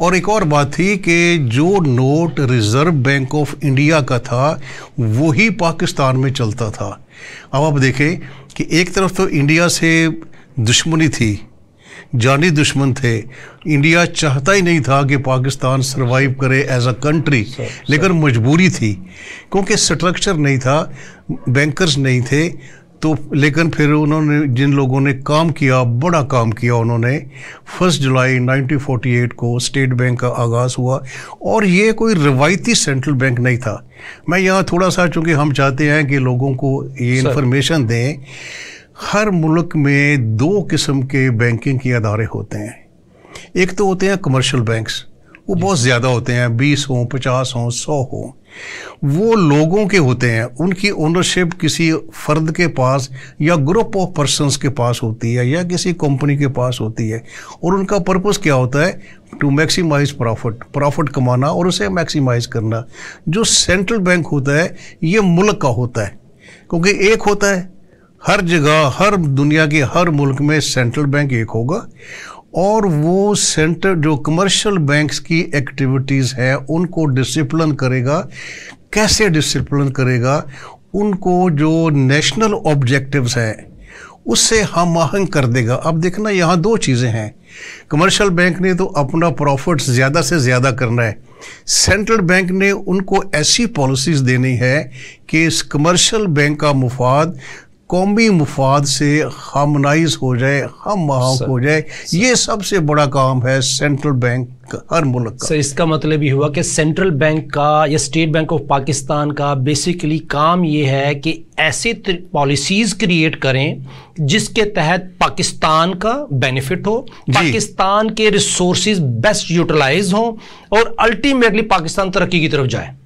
और एक और बात थी कि जो note Reserve Bank of India का था वही पाकिस्तान में चलता था अब आप देखें कि एक तरफ तो इंडिया से दुश्मनी थी जानी दुश्मन थे इंडिया चाहता ही नहीं था कि पाकिस्तान सरवाइव करे एज अ कंट्री लेकिन मजबूरी थी क्योंकि स्ट्रक्चर नहीं था बैंकर्स नहीं थे तो लेकिन फिर उन्होंने जिन लोगों ने काम किया बड़ा काम किया उन्होंने फर्स्ट जुलाई 1948 को स्टेट बैंक का आगाज़ हुआ और ये कोई रिवायती सेंट्रल बैंक नहीं था मैं यहाँ थोड़ा सा चूँकि हम चाहते हैं कि लोगों को ये इन्फॉर्मेशन दें हर मुल्क में दो किस्म के बैंकिंग के अदारे होते हैं एक तो होते हैं कमर्शियल बैंक्स वो बहुत ज़्यादा होते हैं बीस हों पचास हों सौ हों वो लोगों के होते हैं उनकी ओनरशिप किसी फर्द के पास या ग्रुप ऑफ पर्सनस के पास होती है या किसी कंपनी के पास होती है और उनका पर्पस क्या होता है टू मैक्सिमाइज प्रॉफिट प्रॉफिट कमाना और उसे मैक्सिमाइज करना जो सेंट्रल बैंक होता है ये मुल्क का होता है क्योंकि एक होता है हर जगह हर दुनिया के हर मुल्क में सेंट्रल बैंक एक होगा और वो सेंटर जो कमर्शियल बैंक्स की एक्टिविटीज़ है उनको डिसिप्लिन करेगा कैसे डिसिप्लिन करेगा उनको जो नेशनल ऑब्जेक्टिव्स हैं उससे हम हाँ आहंग कर देगा अब देखना यहाँ दो चीज़ें हैं कमर्शियल बैंक ने तो अपना प्रॉफिट ज़्यादा से ज़्यादा करना है सेंट्रल बैंक ने उनको ऐसी पॉलिसीज़ देनी है कि इस कमर्शियल बैंक का मुफाद कौमी मुफाद से हमनाइज हो जाए हम महाक हो जाए ये सबसे बड़ा काम है सेंट्रल बैंक का हर मुल्क का सर इसका मतलब ये हुआ कि सेंट्रल बैंक का या स्टेट बैंक ऑफ पाकिस्तान का बेसिकली काम ये है कि ऐसे पॉलिसीज़ क्रिएट करें जिसके तहत पाकिस्तान का बेनिफिट हो पाकिस्तान के रिसोर्स बेस्ट यूटिलाइज हों और अल्टीमेटली पाकिस्तान तरक्की की तरफ जाए